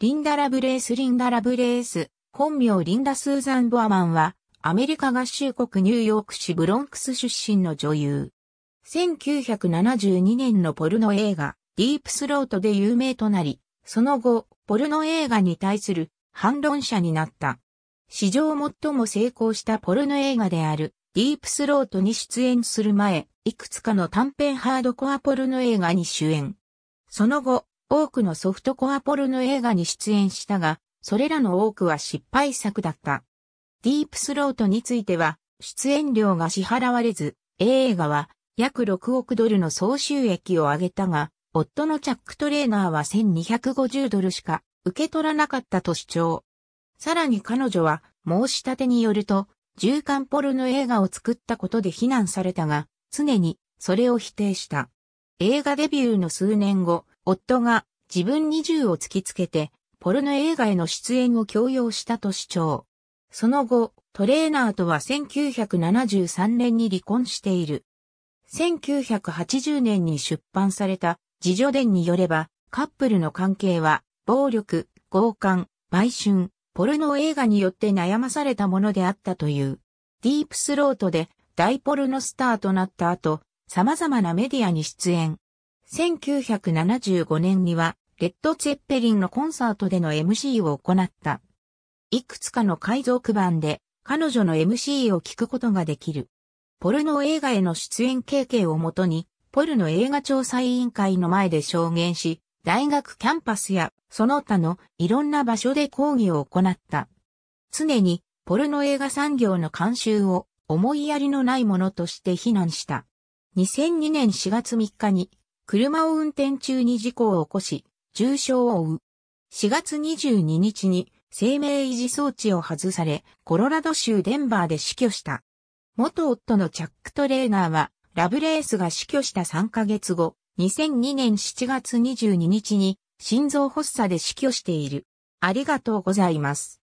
リンダ・ラブレース・リンダ・ラブレース、本名リンダ・スーザン・ボアマンは、アメリカ合衆国ニューヨーク市ブロンクス出身の女優。1972年のポルノ映画、ディープスロートで有名となり、その後、ポルノ映画に対する反論者になった。史上最も成功したポルノ映画である、ディープスロートに出演する前、いくつかの短編ハードコアポルノ映画に主演。その後、多くのソフトコアポルノ映画に出演したが、それらの多くは失敗作だった。ディープスロートについては、出演料が支払われず、映画は約6億ドルの総収益を上げたが、夫のチャックトレーナーは1250ドルしか受け取らなかったと主張。さらに彼女は申し立てによると、中間ポルノ映画を作ったことで非難されたが、常にそれを否定した。映画デビューの数年後、夫が自分に銃を突きつけて、ポルノ映画への出演を強要したと主張。その後、トレーナーとは1973年に離婚している。1980年に出版された自助伝によれば、カップルの関係は、暴力、強姦、売春、ポルノ映画によって悩まされたものであったという。ディープスロートで大ポルノスターとなった後、様々なメディアに出演。1975年には、レッド・ツェッペリンのコンサートでの MC を行った。いくつかの改造区版で、彼女の MC を聞くことができる。ポルノ映画への出演経験をもとに、ポルノ映画調査委員会の前で証言し、大学キャンパスやその他のいろんな場所で講義を行った。常にポルノ映画産業の慣習を思いやりのないものとして非難した。2002年4月3日に車を運転中に事故を起こし、重傷を負う。4月22日に生命維持装置を外され、コロラド州デンバーで死去した。元夫のチャック・トレーナーは、ラブレースが死去した3ヶ月後、2002年7月22日に心臓発作で死去している。ありがとうございます。